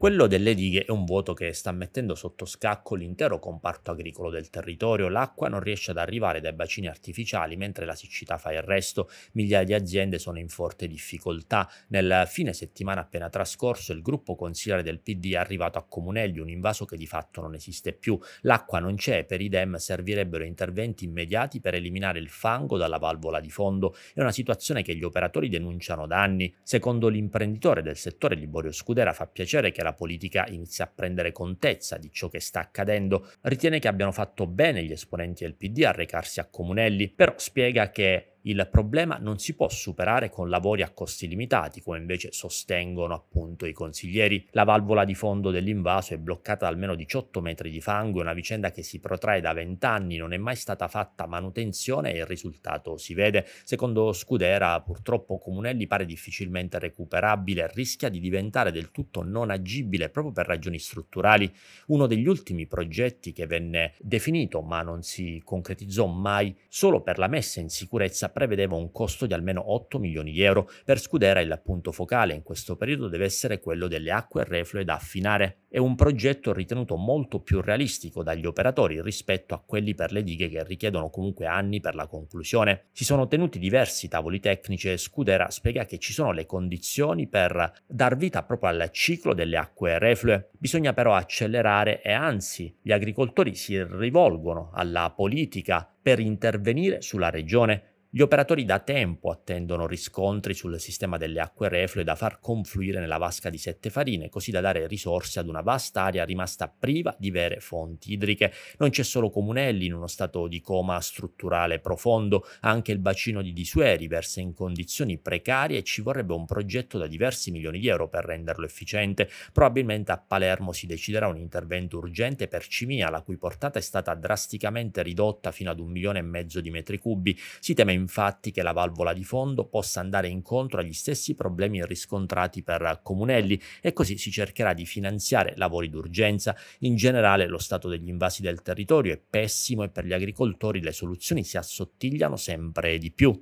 Quello delle dighe è un vuoto che sta mettendo sotto scacco l'intero comparto agricolo del territorio. L'acqua non riesce ad arrivare dai bacini artificiali, mentre la siccità fa il resto. Migliaia di aziende sono in forte difficoltà. Nel fine settimana appena trascorso, il gruppo consigliere del PD è arrivato a Comunelli, un invaso che di fatto non esiste più. L'acqua non c'è e per i DEM servirebbero interventi immediati per eliminare il fango dalla valvola di fondo. È una situazione che gli operatori denunciano da anni. Secondo l'imprenditore del settore Liborio Scudera fa piacere che la sfera politica inizia a prendere contezza di ciò che sta accadendo, ritiene che abbiano fatto bene gli esponenti del PD a recarsi a Comunelli, però spiega che il problema non si può superare con lavori a costi limitati, come invece sostengono appunto i consiglieri. La valvola di fondo dell'invaso è bloccata da almeno 18 metri di fango, è una vicenda che si protrae da 20 anni, non è mai stata fatta manutenzione e il risultato si vede. Secondo Scudera, purtroppo Comunelli pare difficilmente recuperabile, rischia di diventare del tutto non agibile proprio per ragioni strutturali. Uno degli ultimi progetti che venne definito ma non si concretizzò mai solo per la messa in sicurezza prevedeva un costo di almeno 8 milioni di euro. Per Scudera il punto focale in questo periodo deve essere quello delle acque reflue da affinare. È un progetto ritenuto molto più realistico dagli operatori rispetto a quelli per le dighe che richiedono comunque anni per la conclusione. Si sono tenuti diversi tavoli tecnici e Scudera spiega che ci sono le condizioni per dar vita proprio al ciclo delle acque reflue. Bisogna però accelerare e anzi gli agricoltori si rivolgono alla politica per intervenire sulla regione gli operatori da tempo attendono riscontri sul sistema delle acque reflue da far confluire nella vasca di sette farine, così da dare risorse ad una vasta area rimasta priva di vere fonti idriche. Non c'è solo Comunelli in uno stato di coma strutturale profondo, anche il bacino di Disueri versa in condizioni precarie e ci vorrebbe un progetto da diversi milioni di euro per renderlo efficiente. Probabilmente a Palermo si deciderà un intervento urgente per Cimia, la cui portata è stata drasticamente ridotta fino ad un milione e mezzo di metri cubi. Si teme infatti che la valvola di fondo possa andare incontro agli stessi problemi riscontrati per Comunelli e così si cercherà di finanziare lavori d'urgenza. In generale lo stato degli invasi del territorio è pessimo e per gli agricoltori le soluzioni si assottigliano sempre di più.